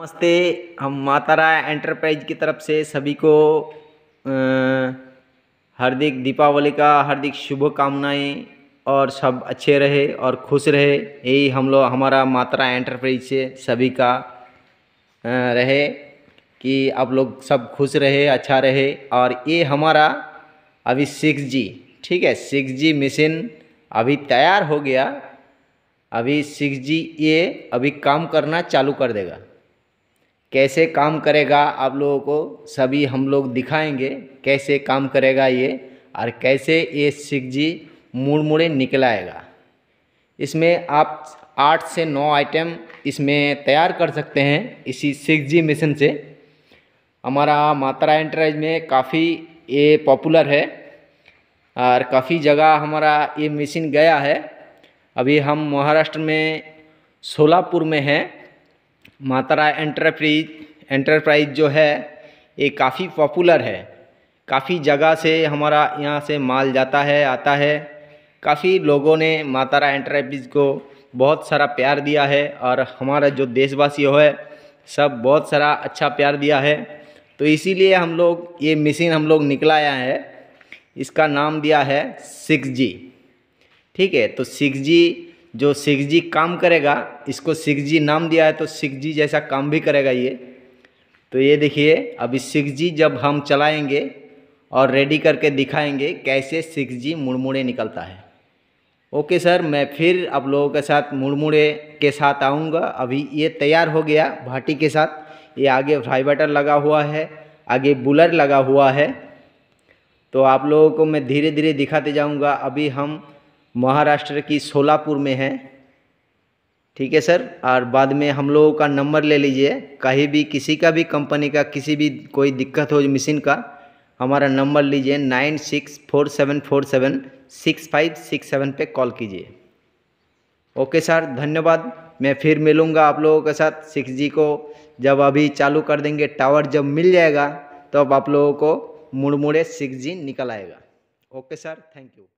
नमस्ते हम मातारा एंटरप्राइज की तरफ से सभी को हार्दिक दीपावली का हार्दिक शुभकामनाएं और सब अच्छे रहे और खुश रहे यही हम लोग हमारा मातारा एंटरप्राइज से सभी का रहे कि आप लोग सब खुश रहे अच्छा रहे और ये हमारा अभी सिक्स जी ठीक है सिक्स जी मशीन अभी तैयार हो गया अभी सिक्स जी ये अभी काम करना चालू कर देगा कैसे काम करेगा आप लोगों को सभी हम लोग दिखाएंगे कैसे काम करेगा ये और कैसे ये सिक्स जी मुड़मुड़े निकलाएगा इसमें आप आठ से नौ आइटम इसमें तैयार कर सकते हैं इसी सिक्स जी मिशन से हमारा मात्रा एंटरप्राइज में काफ़ी ये पॉपुलर है और काफ़ी जगह हमारा ये मशीन गया है अभी हम महाराष्ट्र में सोलापुर में हैं मातारा एंटरप्रीज एंटरप्राइज जो है ये काफ़ी पॉपुलर है काफ़ी जगह से हमारा यहाँ से माल जाता है आता है काफ़ी लोगों ने मातारा एंटरप्राइज को बहुत सारा प्यार दिया है और हमारा जो देशवासी है सब बहुत सारा अच्छा प्यार दिया है तो इसीलिए हम लोग ये मशीन हम लोग निकलाया है इसका नाम दिया है सिक्स जी ठीक है तो सिक्स जी जो सिक्स जी काम करेगा इसको सिक्स जी नाम दिया है तो सिक्स जी जैसा काम भी करेगा ये तो ये देखिए अभी सिक्स जी जब हम चलाएंगे और रेडी करके दिखाएंगे कैसे सिक्स जी मुड़मुड़े निकलता है ओके सर मैं फिर आप लोगों के साथ मुड़मुड़े के साथ आऊँगा अभी ये तैयार हो गया भाटी के साथ ये आगे वाइब्रेटर लगा हुआ है आगे बुलर लगा हुआ है तो आप लोगों को मैं धीरे धीरे दिखाते जाऊँगा अभी हम महाराष्ट्र की सोलापुर में है ठीक है सर और बाद में हम लोगों का नंबर ले लीजिए कहीं भी किसी का भी कंपनी का किसी भी कोई दिक्कत हो मशीन का हमारा नंबर लीजिए nine six four seven four seven six five six seven पर कॉल कीजिए ओके सर धन्यवाद मैं फिर मिलूँगा आप लोगों के साथ सिक्स जी को जब अभी चालू कर देंगे टावर जब मिल जाएगा तब तो आप लोगों को मुड़मुड़े सिक्स जी निकल आएगा ओके सर थैंक यू